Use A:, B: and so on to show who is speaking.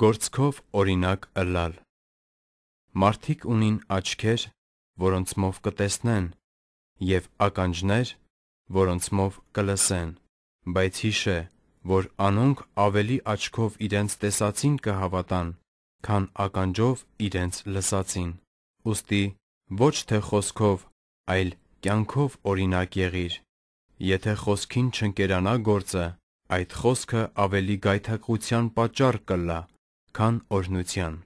A: Գործքով օրինակ ըլլալ
B: Մարդիկ ունին աչքեր, որոնցմով կտեսնեն, եւ ականջներ, որոնցմով կլսեն, բայց հիշե, որ անոնք ավելի աչքով իրենց տեսածին կհավատան, քան ականջով իրենց լսածին։ Ոստի ոչ թե խոսքով, այլ կյանքով օրինակ եղիր։ Եթե խոսքին չընկերանա գործը, այդ խոսքը ավելի գայթակղության պատճառ կլա, քան օրհնության